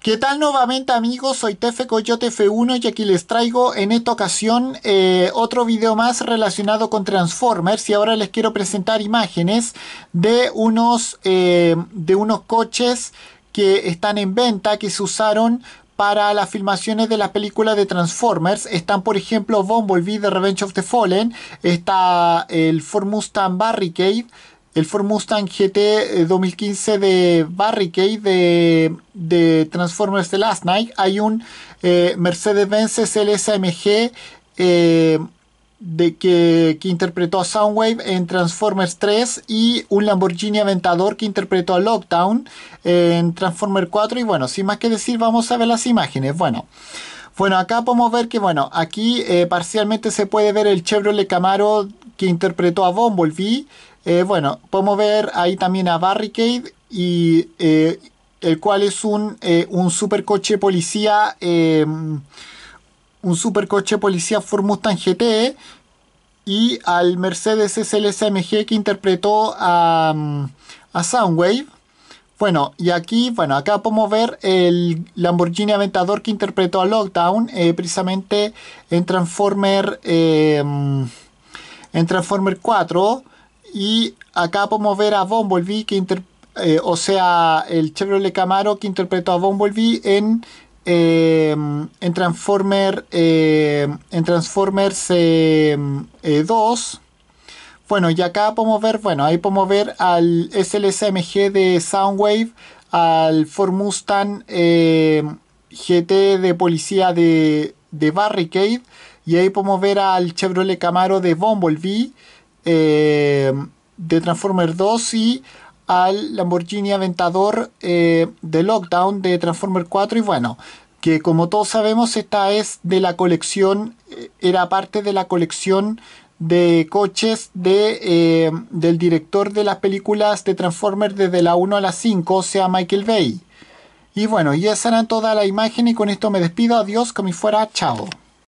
¿Qué tal nuevamente amigos? Soy Tefe Coyote F1 y aquí les traigo en esta ocasión eh, otro video más relacionado con Transformers y ahora les quiero presentar imágenes de unos, eh, de unos coches que están en venta, que se usaron para las filmaciones de la película de Transformers. Están por ejemplo Bumblebee de Revenge of the Fallen, está el Ford Mustang Barricade, el Ford Mustang GT 2015 eh, de Barricade de, de Transformers The Last Night. Hay un eh, Mercedes-Benz LSMG eh, que, interpretó a Soundwave en Transformers 3 y un Lamborghini Aventador que interpretó a Lockdown en Transformers 4. Y bueno, sin más que decir, vamos a ver las imágenes. Bueno. Bueno, acá podemos ver que, bueno, aquí eh, parcialmente se puede ver el Chevrolet Camaro que interpretó a Bumblebee, eh, bueno, podemos ver ahí también a Barricade, y, eh, el cual es un, eh, supercoche policía, em, un supercoche policía Ford Mustang GT, y al Mercedes SLSMG que interpretó mm, a, Soundwave. Bueno, y aquí, bueno, acá podemos ver el Lamborghini Aventador que interpretó a Lockdown, precisamente en Transformer, em, en Transformer 4. Y acá podemos ver a Bumblebee, que eh, o sea, el Chevrolet Camaro que interpretó a Bumblebee en, em, en, Transformer, em, en Transformers 2. Em, eh, bueno, y acá podemos ver, bueno, ahí podemos ver al SLSMG de Soundwave, al Ford Mustang GT de policía de, de Barricade, y ahí podemos ver al Chevrolet Camaro de Bumblebee. Eh, de Transformers 2 y al Lamborghini Aventador eh, de Lockdown de Transformers 4 y bueno, que como todos sabemos esta es de la colección, eh, era parte de la colección de coches de, del director de las películas de Transformers desde la 1 a la 5, o sea Michael Bay. Y bueno, y esa era toda la imagen y con esto me despido, adiós, como fuera, chao.